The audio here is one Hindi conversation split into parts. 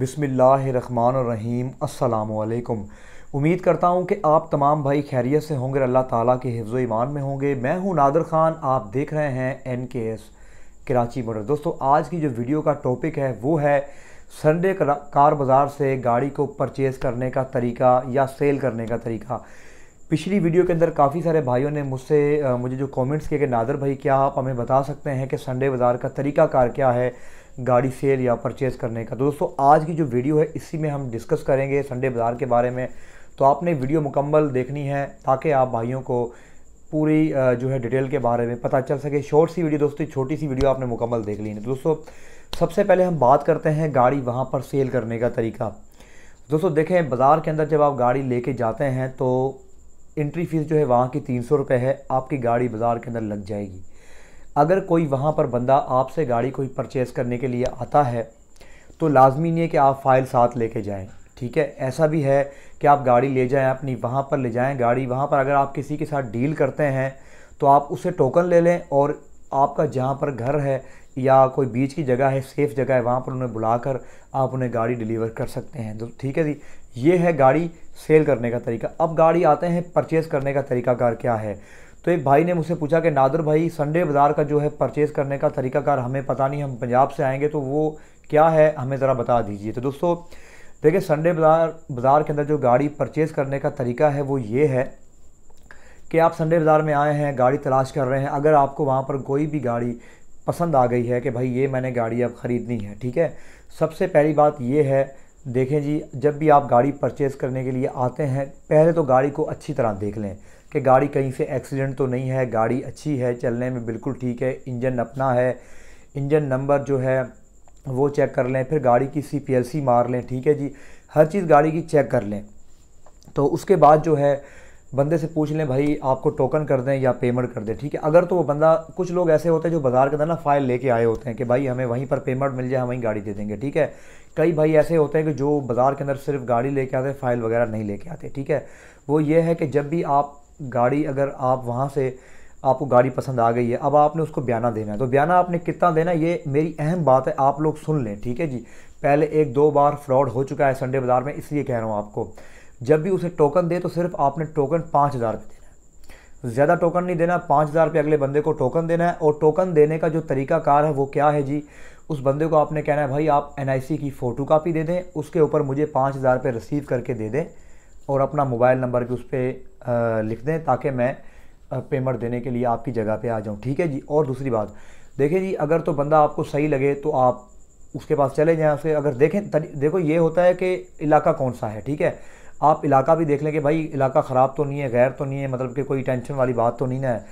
बिसमीम् अल्लाम उम्मीद करता हूँ कि आप तमाम भाई खैरियत से होंगे अल्लाह ताला के हिफ़ ईमान में होंगे मैं हूँ नादर ख़ान आप देख रहे हैं एन के एस कराची मर्डर दोस्तों आज की जो वीडियो का टॉपिक है वो है संडे कार बाज़ार से गाड़ी को परचेज़ करने का तरीका या सेल करने का तरीका पिछली वीडियो के अंदर काफ़ी सारे भाइयों ने मुझसे मुझे जो कमेंट्स किए कि नादर भाई क्या आप हमें बता सकते हैं कि संडे बाज़ार का तरीका कार क्या है गाड़ी सेल या परचेज़ करने का तो दोस्तों आज की जो वीडियो है इसी में हम डिस्कस करेंगे संडे बाज़ार के बारे में तो आपने वीडियो मुकम्मल देखनी है ताकि आप भाइयों को पूरी जो है डिटेल के बारे में पता चल सके शॉर्ट सी वीडियो दोस्तों छोटी सी वीडियो आपने मुकम्मल देख ली है तो दोस्तों सबसे पहले हम बात करते हैं गाड़ी वहाँ पर सेल करने का तरीका दोस्तों देखें बाज़ार के अंदर जब आप गाड़ी लेके जाते हैं तो एंट्री फ़ीस जो है वहाँ की तीन सौ रुपये है आपकी गाड़ी बाज़ार के अंदर लग जाएगी अगर कोई वहाँ पर बंदा आपसे गाड़ी कोई परचेज़ करने के लिए आता है तो लाजमी नहीं है कि आप फ़ाइल साथ लेके जाएं ठीक है ऐसा भी है कि आप गाड़ी ले जाएं अपनी वहाँ पर ले जाएं गाड़ी वहाँ पर अगर आप किसी के साथ डील करते हैं तो आप उससे टोकन ले लें और आपका जहाँ पर घर है या कोई बीच की जगह है सेफ़ जगह है वहाँ पर उन्हें बुलाकर आप उन्हें गाड़ी डिलीवर कर सकते हैं तो ठीक है जी ये है गाड़ी सेल करने का तरीका अब गाड़ी आते हैं परचेज़ करने का तरीकाकार क्या है तो एक भाई ने मुझसे पूछा कि नादर भाई संडे बाज़ार का जो है परचेज़ करने का तरीकाकार हमें पता नहीं हम पंजाब से आएंगे तो वो क्या है हमें ज़रा बता दीजिए तो दोस्तों देखिए संडे बाज़ार बाज़ार के अंदर जो गाड़ी परचेज़ करने का तरीका है वो ये है कि आप संडे बाज़ार में आए हैं गाड़ी तलाश कर रहे हैं अगर आपको वहाँ पर कोई भी गाड़ी पसंद आ गई है कि भाई ये मैंने गाड़ी अब ख़रीदनी है ठीक है सबसे पहली बात ये है देखें जी जब भी आप गाड़ी परचेज करने के लिए आते हैं पहले तो गाड़ी को अच्छी तरह देख लें कि गाड़ी कहीं से एक्सीडेंट तो नहीं है गाड़ी अच्छी है चलने में बिल्कुल ठीक है इंजन अपना है इंजन नंबर जो है वो चेक कर लें फिर गाड़ी की सी पी एल सी मार लें ठीक है जी हर चीज़ गाड़ी की चेक कर लें तो उसके बाद जो है बंदे से पूछ लें भाई आपको टोकन कर दें या पेमेंट कर दें ठीक है अगर तो वो बंदा कुछ लोग ऐसे होते हैं जो बाज़ार के अंदर ना फाइल लेके आए होते हैं कि भाई हमें वहीं पर पेमेंट मिल जाए हम वहीं गाड़ी दे देंगे ठीक है कई भाई ऐसे होते हैं कि जो बाज़ार के अंदर सिर्फ गाड़ी लेके आते हैं फाइल वगैरह नहीं लेके आते ठीक है वो ये है कि जब भी आप गाड़ी अगर आप वहाँ से आपको गाड़ी पसंद आ गई है अब आपने उसको बयाना देना है तो बयाना आपने कितना देना ये मेरी अहम बात है आप लोग सुन लें ठीक है जी पहले एक दो बार फ्रॉड हो चुका है संडे बाज़ार में इसलिए कह रहा हूँ आपको जब भी उसे टोकन दे तो सिर्फ आपने टोकन पाँच हज़ार रुपये देना ज़्यादा टोकन नहीं देना पाँच हज़ार रुपये अगले बंदे को टोकन देना है और टोकन देने का जो तरीकाकार है वो क्या है जी उस बंदे को आपने कहना है भाई आप एन की फ़ोटो कापी दे दें उसके ऊपर मुझे पाँच हज़ार रुपये रिसीव करके दे दें और अपना मोबाइल नंबर भी उस पर लिख दें ताकि मैं पेमेंट देने के लिए आपकी जगह पर आ जाऊँ ठीक है जी और दूसरी बात देखिए जी अगर तो बंदा आपको सही लगे तो आप उसके पास चले जाएँ उसे अगर देखें देखो ये होता है कि इलाका कौन सा है ठीक है आप इलाका भी देख लें कि भाई इलाका ख़राब तो नहीं है गैर तो नहीं है मतलब कि कोई टेंशन वाली बात तो नहीं ना है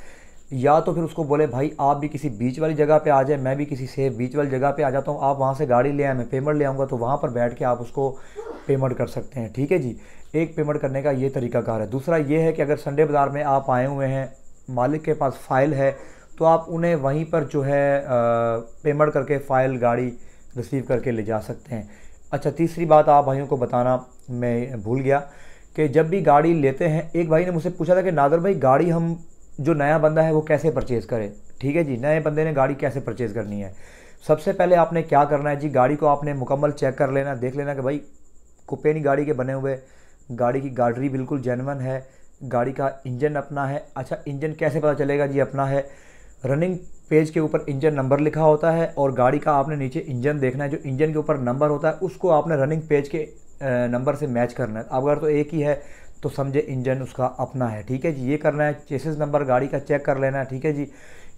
या तो फिर उसको बोले भाई आप भी किसी बीच वाली जगह पे आ जाए मैं भी किसी सेफ बीच वाली जगह पे आ जाता हूँ आप वहाँ से गाड़ी ले आए मैं पेमेंट ले आऊँगा तो वहाँ पर बैठ के आप उसको पेमेंट कर सकते हैं ठीक है जी एक पेमेंट करने का ये तरीका कार है दूसरा ये है कि अगर संडे बाज़ार में आप आए हुए हैं मालिक के पास फ़ाइल है तो आप उन्हें वहीं पर जो है पेमेंट करके फ़ाइल गाड़ी रिसीव करके ले जा सकते हैं अच्छा तीसरी बात आप भाइयों को बताना मैं भूल गया कि जब भी गाड़ी लेते हैं एक भाई ने मुझसे पूछा था कि नादर भाई गाड़ी हम जो नया बंदा है वो कैसे परचेज़ करे ठीक है जी नए बंदे ने गाड़ी कैसे परचेज़ करनी है सबसे पहले आपने क्या करना है जी गाड़ी को आपने मुकम्मल चेक कर लेना देख लेना कि भाई कुपेनी गाड़ी के बने हुए गाड़ी की गाडरी बिल्कुल जेनवन है गाड़ी का इंजन अपना है अच्छा इंजन कैसे पता चलेगा जी अपना है रनिंग पेज के ऊपर इंजन नंबर लिखा होता है और गाड़ी का आपने नीचे इंजन देखना है जो इंजन के ऊपर नंबर होता है उसको आपने रनिंग पेज के नंबर से मैच करना है अगर तो एक ही है तो समझे इंजन उसका अपना है ठीक है जी ये करना है चेसिस नंबर गाड़ी का चेक कर लेना है ठीक है जी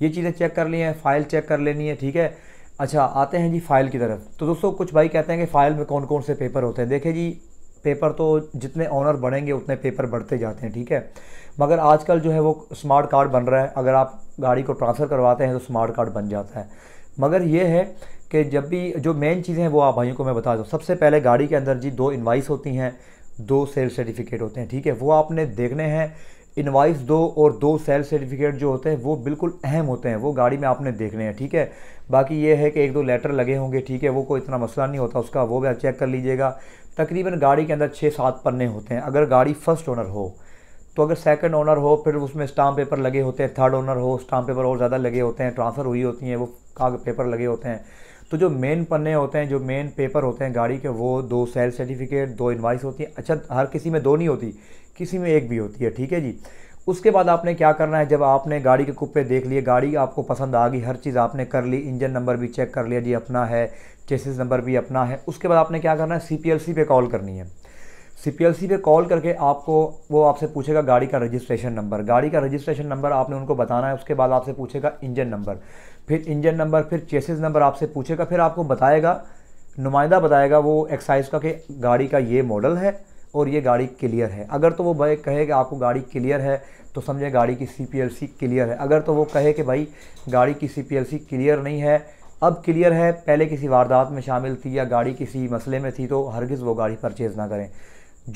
ये चीज़ें चेक कर ली हैं फाइल चेक कर लेनी है ठीक है अच्छा आते हैं जी फाइल की तरफ तो दोस्तों कुछ भाई कहते हैं कि फ़ाइल में कौन कौन से पेपर होते हैं देखें जी पेपर तो जितने ऑनर बढ़ेंगे उतने पेपर बढ़ते जाते हैं ठीक है मगर आजकल जो है वो स्मार्ट कार्ड बन रहा है अगर आप गाड़ी को ट्रांसफ़र करवाते हैं तो स्मार्ट कार्ड बन जाता है मगर ये है कि जब भी जो मेन चीज़ें हैं वो आप भाइयों को मैं बता दूँ सबसे पहले गाड़ी के अंदर जी दो इन्वाइस होती हैं दो सेल सर्टिफिकेट होते हैं ठीक है वो आपने देखने हैं इन्वाइस दो और दो सेल सर्टिफिकेट जो होते हैं वो बिल्कुल अहम होते हैं वो गाड़ी में आपने देखने हैं ठीक है बाकी ये है कि एक दो लेटर लगे होंगे ठीक है वो कोई इतना मसला नहीं होता उसका वो भी आप चेक कर लीजिएगा तकरीबन गाड़ी के अंदर छः सात पन्ने होते हैं अगर गाड़ी फर्स्ट ओनर हो तो अगर सेकंड ओनर हो फिर उसमें स्टाम्प पेपर लगे होते हैं थर्ड ओनर हो स्टाम्प पेपर और ज़्यादा लगे होते हैं ट्रांसफ़र हुई होती हैं वो कागज पेपर लगे होते हैं तो जो मेन पन्ने होते हैं जो मेन पेपर होते हैं गाड़ी के वो दो सेल सर्टिफिकेट दो इन्वाइस होती हैं अच्छा हर किसी में दो नहीं होती किसी में एक भी होती है ठीक है जी उसके बाद आपने क्या करना है जब आपने गाड़ी के कुप्पे देख लिए गाड़ी आपको पसंद आ गई हर चीज़ आपने कर ली इंजन नंबर भी चेक कर लिया जी अपना है चेसिस नंबर भी अपना है उसके बाद आपने क्या करना है सी पर कॉल करनी है सी पे कॉल करके आपको वो आपसे पूछेगा गाड़ी का रजिस्ट्रेशन नंबर गाड़ी का रजिस्ट्रेशन नंबर आपने उनको बताना है उसके बाद आपसे पूछेगा इंजन नंबर फिर इंजन नंबर फिर चेसिस नंबर आपसे पूछेगा फिर आपको बताएगा नुमाइंदा बताएगा वो एक्साइज का कि गाड़ी का ये मॉडल है और ये गाड़ी क्लियर है अगर तो वो भाई कहे कि आपको गाड़ी क्लियर है तो समझे गाड़ी की सी क्लियर है अगर तो वो कहे कि भाई गाड़ी की सी क्लियर नहीं है अब क्लियर है पहले किसी वारदात में शामिल थी या गाड़ी किसी मसले में थी तो हरगिज़ वो गाड़ी परचेज़ ना करें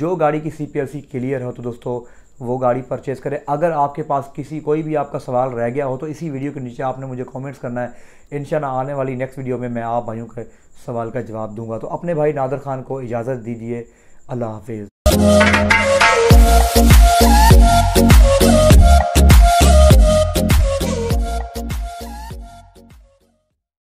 जो गाड़ी की सी क्लियर हो तो दोस्तों वो गाड़ी परचेज़ करें अगर आपके पास किसी कोई भी आपका सवाल रह गया हो तो इसी वीडियो के नीचे आपने मुझे कमेंट्स करना है इन आने वाली नेक्स्ट वीडियो में मैं आप भाइयों के सवाल का जवाब दूंगा तो अपने भाई नादर खान को इजाज़त दीजिए अल्लाह हाफिज़